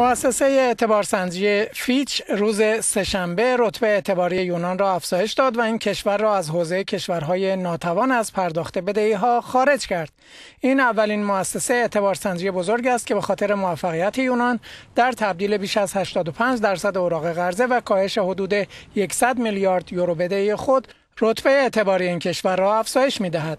مؤسسه اعتبارسنجی فیچ روز سهشنبه رتبه اعتباری یونان را افزایش داد و این کشور را از حوزه کشورهای ناتوان از پرداخت بدهی ها خارج کرد. این اولین مؤسسه اعتبارسنجی بزرگ است که به خاطر موفقیت یونان در تبدیل بیش از 85 درصد اوراق قرضه و کاهش حدود 100 میلیارد یورو بدهی خود رتبه اعتباری این کشور را افزایش می